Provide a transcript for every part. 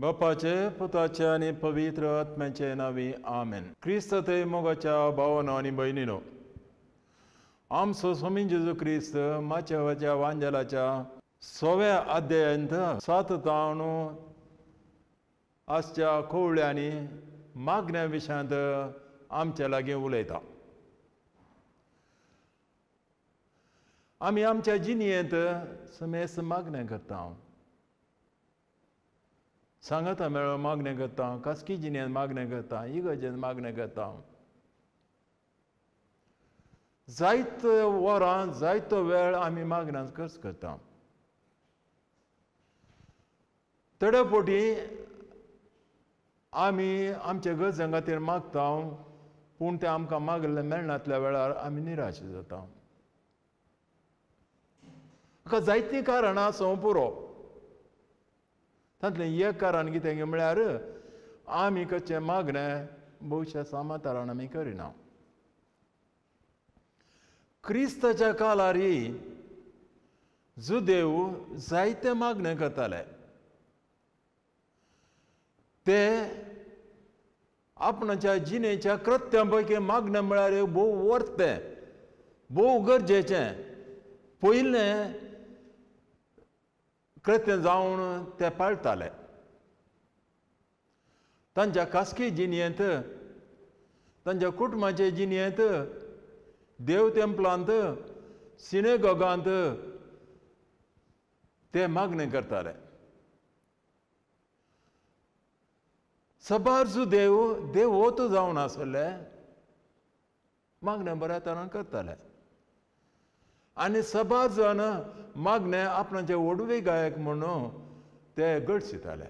बापाचे पुताचे आणि पवित्र आत्म्याचे नावी आमेन क्रिस्त ते मोगाच्या भावनो आणि भयणीनो आमचो स्वामी जेजू क्रिस्त माच्या वांजलाच्या सोव्या अध्यायांत सात तावन आजच्या कोवळ्यांनी मागण्या विशयांत आमच्या लागी उलयता आमी आमच्या जिणेंत समेस मागण्या करता हांव सांगता मेळो मागणें करता कास्की जिणेन मागणें करता इगजेन मागणें करता जायत वरां जायतो वेळ आमी मागण्यांत खर्च करता थोड्या पोटी आमी आमच्या गरजां खातीर मागता पूण ते आमकां मागले मेळनातल्या वेळार आमी निराश जाता हाका जायतीं कारणां आसूं पुरो तातलें येकारान कितें गे म्हळ्यार आमी कच्चें मागणें मागणे सामातारान आमी करिना क्रिस्ताच्या कालारी जुदेव जायते मागणें करताले ते आपणाच्या जिणेच्या कृत्यां पैकी मागणें म्हळ्यार भोव वर्ते भोव गरजेचें पयलें कृत्य जावन ते पाळताले तांच्या कासकी जिणेंत तांच्या कुटुंबाचे जिणेंत देव तेंपलांत सिनेगोगांत ते मागणे करताले सबारसू देव देव ओत जावन आसले मागणे बऱ्या तरान करताले आणि सभा जावन मागणे आपणाचे वडवे गायक म्हणून ते गट शिताले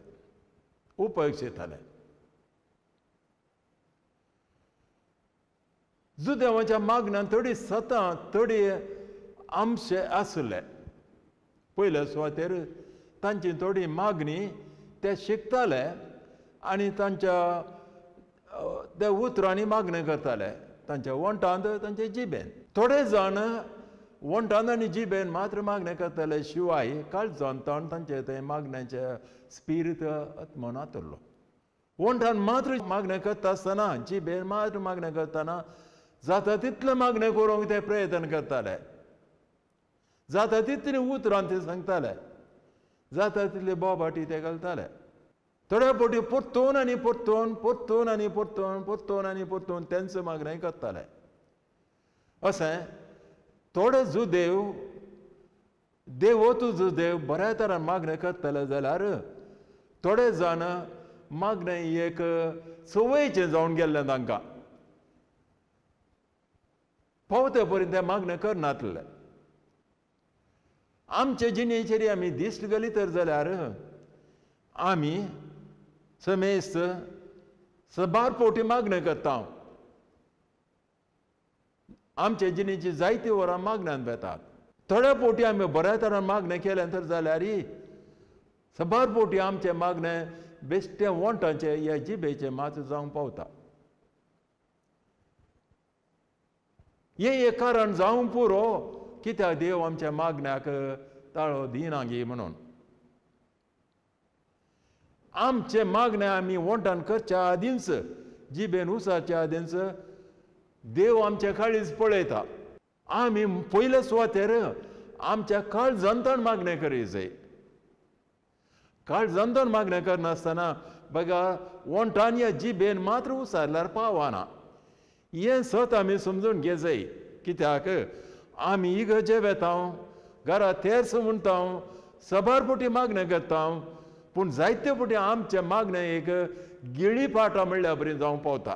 उपयोग शिताले जुदेवाच्या मागण्या थोडी सतां थोडी आमचे आसले पहिले सुवातेर तांची थोडी मागणी ते शिकताले आणि तांच्या ते उतरांनी मागणें करताले तांच्या वंटांत तांचे जिबेन थोडे जाण वणटान आनी जिबेन मात्र मागणें करताले शिवाय काल जनतान तांचे ते मागण्याचे स्पिरीत उरलो वणटान मात्र मागणें करता आसतना जिबेन मात्र मागणें करतना जाता तितलें मागणें करूंक ते प्रयत्न करताले जाता तितलीं उतरां ते सांगताले जाता तितले बोबाटी ते घालताले थोड्या फावटी परतून आनी परतून परतून आनी परतून परतून आनी परतून तेंचो मागणें करताले अशें थोडे जुदेव देव जू देव बऱ्या तरान मागणें करतले जाल्यार थोडे जाण मागणें एक संवयचें जावन गेल्लें तांकां पावते पर्यंत ते मागणें करनासलें आमचे जिणेचेर आमी दिश्ट गेली तर जाल्यार आमी समेस्त सबार पोटी मागणें करता हांव आमचे जिणेची जायती वरां मागण्यान बेतात थोड्या पोटी आमी बऱ्या तरान मागणें केलें तर जाल्यार सबार पोटी आमचें मागणें बेश्टे वोंटाचे ह्या जिबेचे मात जावंक पावता हे एक कारण जावंक पुरो कित्याक देव आमच्या मागण्याक ताळो दिना गे म्हणून आमचें मागणें आमी वोंटान करच्या आदींच जिबेन उसाच्या आदींच देव आमच्या काळीज पळयता आमी पयले सुवातेर आमच्या जंतण मागणें करी जाय काळजांतण मागणें करनासतना बघा वंटान या जिबेन मात्र उसारल्यार पावना हे सत आम्ही समजून घे जाय कित्याक आम्ही इग जे घरा तेर्स सबार पोटी मागणें करता पूण जायते पोटी आमचे मागणें एक गिळी पाटा म्हणल्या बरी जावं पावता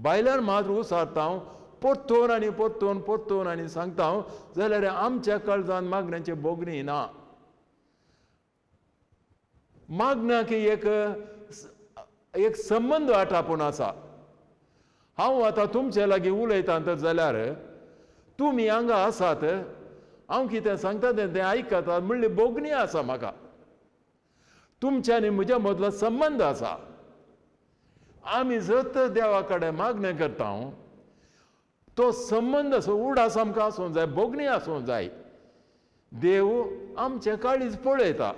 बायलांक मात उसारता हांव परतोन आनी परतोन परतोन आनी सांगता हांव जाल्यार आमच्या काळजान मागण्यांचे बोगणी ना मागण्याक एक एक संबंद आटापूण आसा हांव आतां तुमचे लागीं उलयतां तर जाल्यार तुमी हांगा आसात हांव कितें सांगता तें तें आयकतात म्हणली बोगणी आसा म्हाका तुमच्या आनी म्हज्या मदलो संबंद आसा आम्ही जत देवाकडे कडेन करता तो संबंध उड उडा आमकां आसूं जाय बोगणी असो जाय देव आमचे काळीज पळयता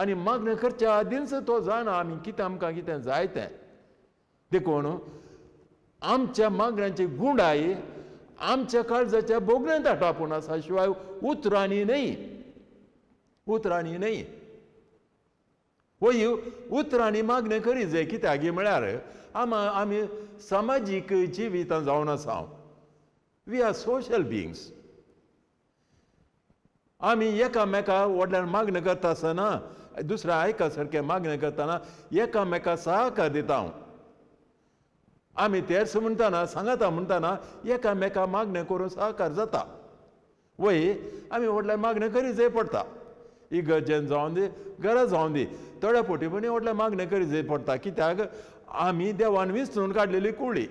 आनी मागणें करच्या आदींच तो जाणा आमी कितें आमकां कितें जाय तें देखून आमच्या मागण्यांची गुंडाय आमच्या काळजाच्या बोगण्यांत टापून आसा शिवाय उतरांनी न्हय उतरांनी न्हय वही उतरांनी मागणें करी जाय कित्याक म्हळ्यार आमा आमी समाजीक जिवितां जावन आसा वी आर सोशल बिंग्स आमी एकामेका व्हडल्यान मागणें करता आसतना दुसऱ्या आयका सारकें मागणें करताना एकामेका सहकार दिता हांव आमी तेर्स म्हणटाना सांगता म्हणटाना एकामेका मागणें करून सहकार जाता वय आमी व्हडल्यान मागणें करी जाय पडटा ही गरजेन जावन दी गरज जावन दी थोड्या पण म्हटल्यार मागणें करीत पडटा कित्याक आमी देवान विसरून काडलेली कुळी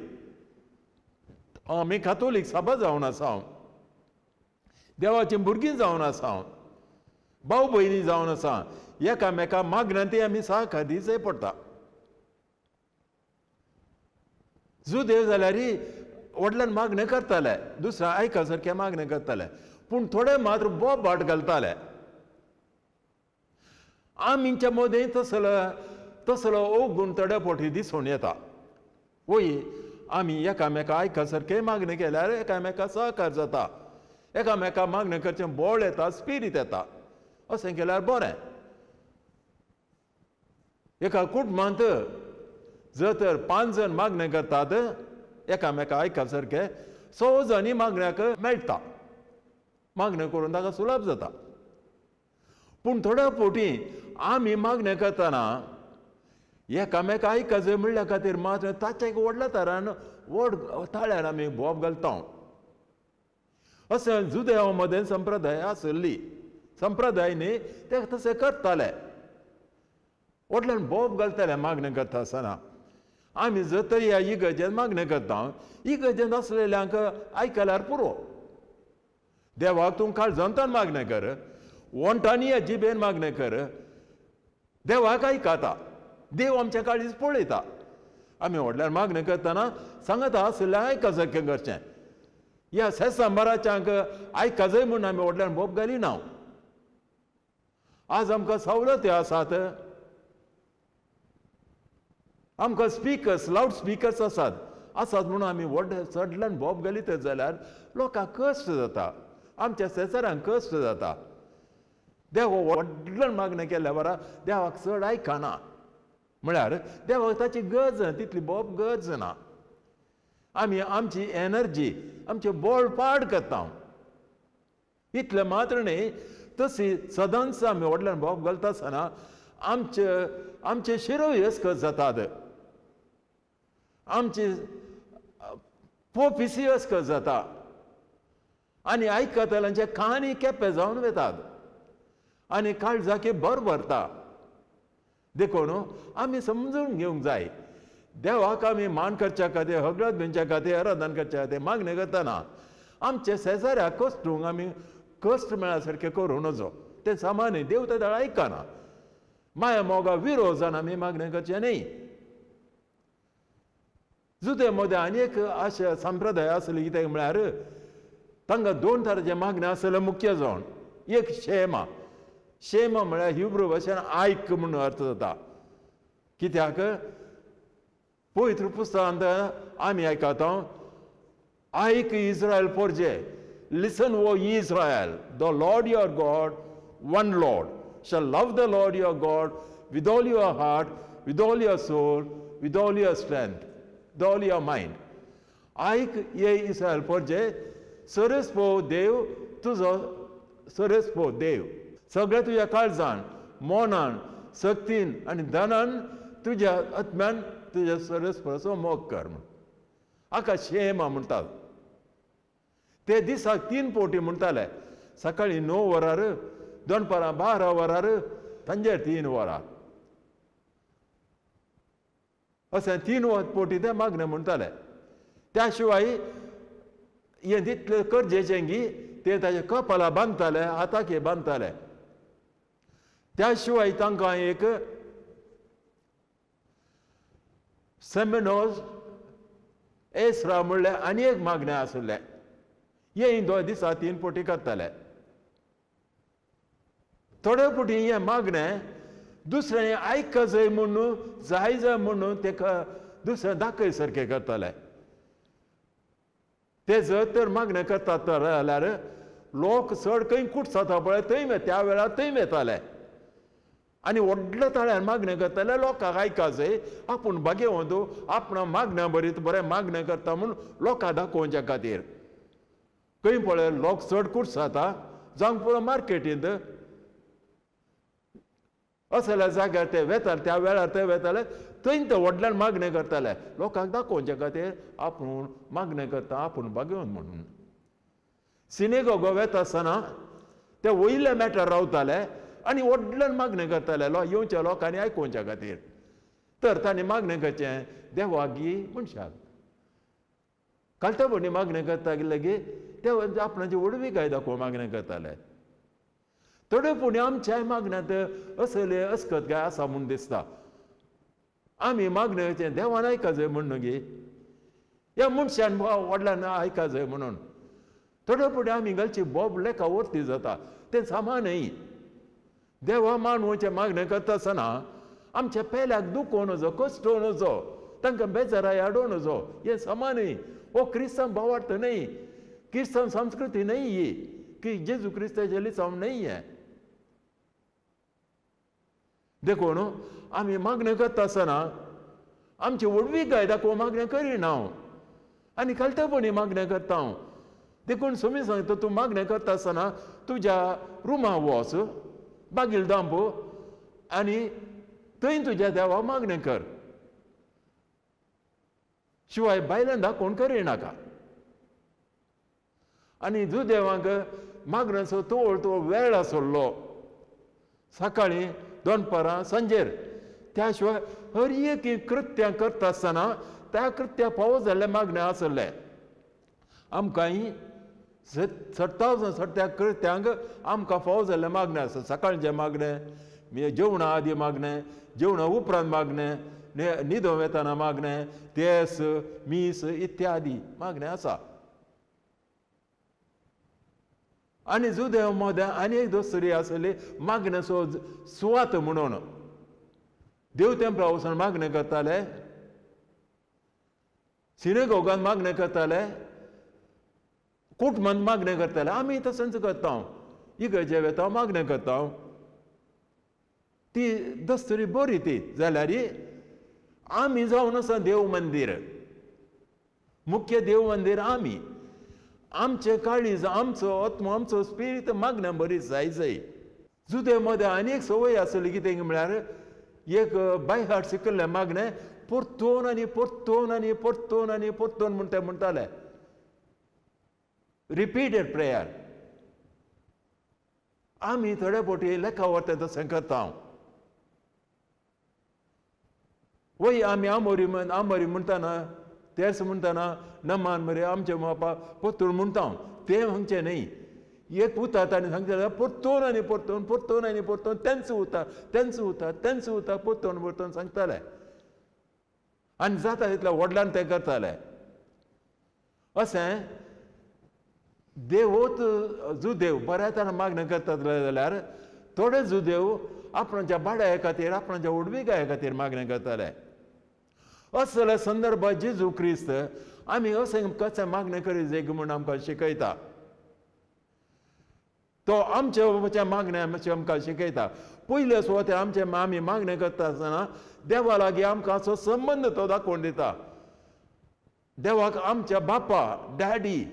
आम्ही कातोलीक साबा जावन आसा हांव देवाचीं भुरगीं जावन आसा हांव भाऊ भयणी जावन आसा एकामेका मागण्या ती आमी दी जाय पडटा जुदेव जाल्यार वडल्यान मागणें करताले दुसऱ्या आयका सारकें मागणें करताले पूण थोडे मात्र बोब भाट घालताले मध्ये तसलं तसलो ओ गुंतड्या पोटी दिसून येता वय आम्ही एकामेका सारखे मागणे केल्यार एकामेका सहकार जाता एकामेका मागणे करचे बोळ येता स्पिरीत येता असे केल्यार बरें एका कुटुंबांत जर तर पांच जण मागणे करतात एकामेका आयका सारखे स जणी मागण्याक मेळटा मागणे करून ताका सुलभ जाता पूण थोड्या पोटी आमी मागणें करताना एकामेका आयकचे म्हणल्या खातीर मात्र ताच्या एक व्हडल्या तरान व्हड ताळ्यान आमी बॉब घालता असं जुदेवा मदें संप्रदाय आसली संप्रदाय न्ही ते तसे करताले व्हडल्यान बोब घालताले मागणें करता आसतना आमी जर ह्या इगर्जेन मागणें करता इगर्जेन आसलेल्यांक आयकल्यार पुरो देवाक तूं काळजांतान मागणें कर वणटांनी अजिबेन जिबेन मागणें कर देवाक आयकता देव आमच्या काळीज पळयता आमी व्हडल्यान मागणी करतना सांगता आसल्या आयकज करचें ह्या सेस आयका जाय म्हूण आमी व्हडल्यान भोप घाली ना आज आमकां सवलत आसात आमकां स्पिकर्स लावड स्पिकर्स आसात आसात म्हणून आमी व्हडले चडल्यान घाली घालीत जाल्यार लोकांक कश्ट जाता आमच्या सेसारांक कश्ट जाता देव ಒಡ್ಲನ್ मागणें केल्या बरा देवाक चड आयकना म्हळ्यार देवाक ताची गरज ना तितली बॉब गरज ना आमी आमची एनर्जी आमचे बोल पाड करता इतलें मात्र न्ही तशी सदांच आमी व्हडल्यान बॉब घालता आसतना आमचे आमचे शिरयस्क जातात आमची असकत जाता आनी आयकतल्यांचे काणी केपे जावन वेतात आनी जाके बर भरता देखून आमी समजून घेवंक जाय देवाक आमी मान करच्या खातीर हगळत घेवच्या खातीर आराधन करच्या खातीर मागणें करताना आमचे शेजाऱ्या कश्टूंक आमी कश्ट मेळा सारकें करूं नजो ते सामान्य देव ते आयकना माया मोगा विरोध जावन आमी मागणें करचे न्ही जुते मोदे आनी एक संप्रदाय आसले कितें म्हळ्यार तांकां दोन तरांचें मागणें असले मुख्य जावन एक शेमा शेम म्हळ्यार हिब्रू भाशेन आयक म्हणून अर्थ जाता कित्याक पवित्र पुस्तकांत आमी आयकता आयक इस्रायल पोरजे listen O Israel the Lord your God one Lord shall love the Lord your God with all your heart with all your soul with all your strength with all your mind आयक ये Israel पोरजे सरस फो देव तुजो सरस फो देव सगळें तुज्या काळजान मोनान सक्तीन आणि धनान तुझ्या आत्म्यान तुझ्या परसो मोग कर म्हण हाका शेमा म्हणटात ते दिसाक तीन पोटी म्हणटाले सकाळी णव वरार दनपारां बारा वरार तांजे तीन वरां अशें तीन पोटी ते मागणें म्हणटाले त्या शिवाय हें दितलें करजेचें गी ते ताजे कपाला बांदताले हाताक हे बांदताले त्याशिवाय तांकां एक सेमिनोज राव म्हणल्यार आनी एक मागणें आसलें हें दोन दिसा तीन पोटी करताले थोडे पोटी हें मागणें दुसरें आयक जाय म्हणून जाय जाय म्हणून तेका दुसरें दाखय सारकें करताले ते जर तर मागणें करतात तर जाल्यार लोक चड खंय कुट जाता पळय थंय त्या वेळार थंय येताले ಆನಿ ಒಡ್ಲ मागणे करता जाल्यार लोकांक जाय आपूण बागे वदू आपण मागण्या बरीत बरें मागणें करता म्हूण लोकां दाखोवच्या खातीर खंय पळय लोक चड कुर्स जाता जावं पुरो मार्केटींत असल्या जाग्यार ते वेताले त्या वेळार ते वेताले थंय ते व्हडल्यान मागणें करताले लोकांक दाखोवच्या खातीर आपूण मागणें करता आपूण बागेवन म्हणून सिनेगोगो वेता आसतना ते वयल्या मेटार रावताले आनी वडल्यान मागणें लो येवच्या लोकांनी आयकुवच्या खातीर तर ताणें मागणें करचें देवागी मनशाक कालतापणी मागणें करता लेगीत ते आपणाची वडवी काय दाखोवन मागणें करताले थोडे फुडें आमच्याय मागण्यांत असले अस्कत काय आसा म्हूण दिसता आमी मागणें देवान आयकाजय म्हण गे या मनशान ऐका आयकाजय म्हणून थोडे फुडें आमी घालची बॉब लेखा वरती जाता तें सामानय देवा मानवचे मागणें करता आमच्या पेल्याक दुखो नजो कष्ट नजो तांकां बेजाराय आडो नजो हे समानय हो क्रिस्तांव भावार्थ नाही क्रिस्तान संस्कृती नाही ही की जेजू क्रिस्ताचे लिसांव नाही हे देखून आम्ही मागणें करता आसतना आमची वडवी काय दाखव मागणें करिना हांव आनी खालतेपणी मागणें करता हांव देखून सोमी सांगता तूं मागणें करता आसतना तुज्या रुमा वोस बागील दांबो आनी थंय तुज्या देवा मागणें कर शिवाय बायलांदा कोण करिनाका आनी जु देवांक मागण्याचो तोळ तो वेळ आसलो सकाळीं दनपरां सांजेर त्या शिवाय हर एक कृत्यां करता आसतना त्या कृत्या पावो जाल्ले मागण्या आसले आमकांय सरतावजन सर कृत्यांक आमकां फावो जाल्लें मागणें आसा सकाळचें मागणें जेवणा आदी मागणें जेवणा उपरांत मागणें न्हिदो येताना मागणें तेस मीस इत्यादी मागणें आसा आनी जुदेव मोद्या आनी एक दुसरी आसली मागणें सो सुवात म्हणून तें वचून मागणें करताले सिनेगोगान मागणें करताले कूट मन मागणें करताले आमी तसंच करता इगर्जे वेता मागणें करता ती दस्तुरी बोरी ती जाल्यार आम्ही जाऊन आसा देव मंदिर मुख्य देव मंदिर आम्ही आमचे काळीज आमचो आत्मो आमचो स्पिरीत मागण्या बरी जाय जाय जुदे मध्ये आनी एक संवय आसली कितें म्हळ्यार एक बाय हार्ट शिकल्लें मागणें परतून आनी परतून आनी परतून आनी परतून म्हणटा तें repeated प्रेयर आम्ही थोड्या बोटी लेखावर त्यांचं संकताव वय आम्ही आमोरी म्हण आमोरी म्हणटाना तेच म्हणताना नमान मरे आमचे मापा परतून म्हणता ते म्हणचे नाही एक उतात आनी सांगचे परतून आनी परतून परतून आनी परतून तेंच उता तेंच उता तेंच उता परतून परतून सांगताले आनी जाता तितल्या वडल्यान ते करताले असें देवोच जुदेव बऱ्या मागणी मागणें करतात जाल्यार थोडे जुदेव आपणाच्या भाड्या खातीर आपणाच्या उडविकाये खातीर मागणें करताले असले संदर्भ जिजू क्रिस्त आमी असे कसे मागणे करीत जे म्हूण आमकां शिकयता तो आमचे मागणें आमकां शिकयता पयले सुवाते आमचे आमी मागणें करता आसतना देवा लागी आमकां असो संबंद तो दाखोवन दिता देवाक आमच्या बापा डॅडी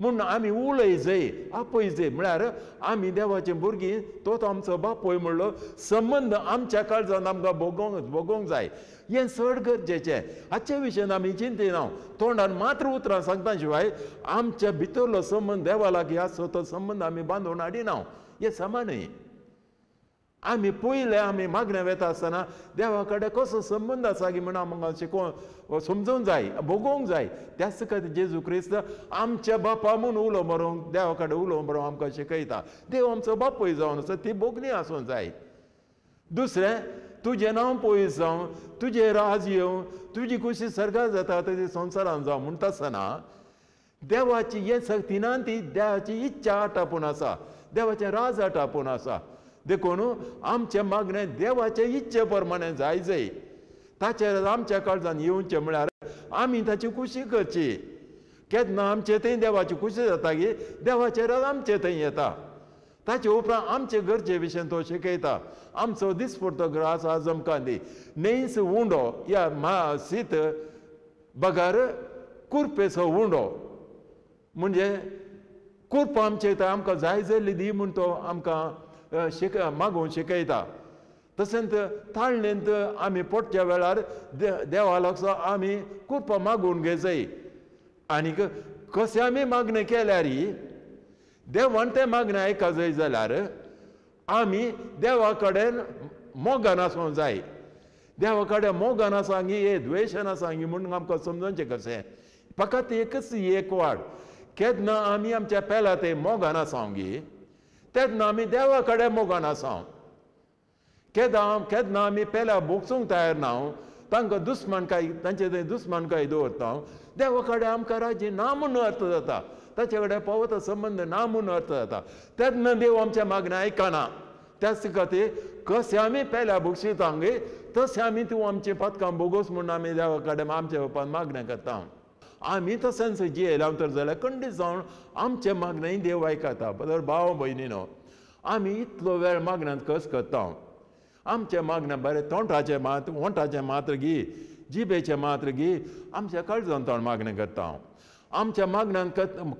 म्हूण आम्ही उलय जय आपय जय म्हळ्यार आम्ही देवाचे भुरगीं तो आमचो बापूय म्हणलो संबंद आमच्या काळजान आमकां भोगोंक भोगोंक जाय हें चड गरजेचें हाचे विशयन आमी चिंतिना तोंडान मात्र उतरां सांगता शिवाय आमच्या भितरलो संबंद देवा लागीं आसा तो संबंद आमी बांदून हाडिना हें समान आम्ही पयले आम्ही मागण्या वेता असताना देवाकडे कसं कसो संबंध असा की म्हणून आमकां शिकव समजवून जाय भोगोवंक जाय त्याच खातीर जेजू क्रिस्त आमच्या बापा म्हणून उलो देवाकडे देवा कडेन उलोवंक आमकां शिकयता देव आमचो बापूय जावन आसा ती भोगणी आसूंक जाय दुसरें तुजें नांव पोयस जावं तुजें राज येवं तुजी खुशी सरकार जाता संसार संवसारांत जावं म्हणटा आसतना देवाची हे सक्तीनान ती देवाची इच्छा आटापून आसा देवाचें राज आटापून आसा देखून आमचे मागणें देवाचे इच्छे प्रमाणे जाय ताचे ताचेर आमच्या काळजान येवचें म्हळ्यार आमी ताची खुशी करची केन्ना आमचे थंय देवाची खुशी जाता की देवाचेर आमचे थंय येता ताचे उपरांत आमचे गरजे विषय तो शिकयता आमचो दिसपुरतो ग्रह आसा जमकान दी नेस उंडो या मा सीत बगार कुरपेचो उंडो म्हणजे कुर्प आमचे आमकां जाय जाल्ली दी म्हूण तो आमकां शिक मागून शिकयता तशेंत ताळणेंत आमी पोटच्या वेळार देवा लागसो आमी कृपा मागून आणि आनीक कशें आमी मागणें ही देवान तें मागणें जाय जाल्यार आमी देवा कडेन मोगान आसूं जाय देवा कडेन मोगान आसा गी हे द्वेशान आसा गी म्हणून आमकां समजोनचें कशें फकत एकच एक वाट केन्ना आमी आमच्या पेला ते मोगान आसा तेच आमी देवा कडेन मोगान आसा हांव केदां हांव केदना आमी पेल्या भोगसूंक तयार ना हांव तांकां दुस्मानकाय तांचे थंय दुस्मानकाय दवरता हांव देवा कडेन आमकां राजी ना म्हूण अर्थ जाता ताचे कडेन पवत संबंद ना म्हूण अर्थ जाता तेन्ना देव आमच्या मागण्या आयकना त्याच खातीर कशें आमी पेल्या भोगशीत आमगे तशें आमी तूं आमचीं पदकां भोगोस म्हूण आमी देवा कडेन आमच्या बापान मागण्या करता हांव आम्ही तसान सजी येला तर जाल्यार कंडीत जावन आमचे मागणें देव आयकता बरोबर भाव भयणीनो आम्ही इतलो वेळ मागण्यांत कस करता आमचे मागणें बरें तोंडाचे मात ओंठाचें मात्र गी जिबेचे मात्र गी आमच्या काळजान तोंड मागणें करता हांव आमच्या मागण्यांत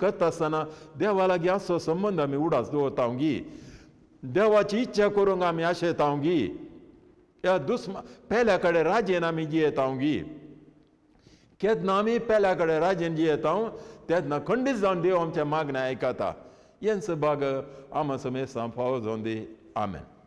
करता आसतना देवा लागीं असो संबंद आमी उडास दवरता गी देवाची इच्छा करूंक आमी आशेता गी या दुस्मा पेल्या कडेन राजेन आमी जियेता गी केदना आमी पेल्या कडेन जी येता तेदना खंडीत जावन देव आमच्या मागण्या आयकता येन सभाग आमा समेत फावो जावन दी आमेन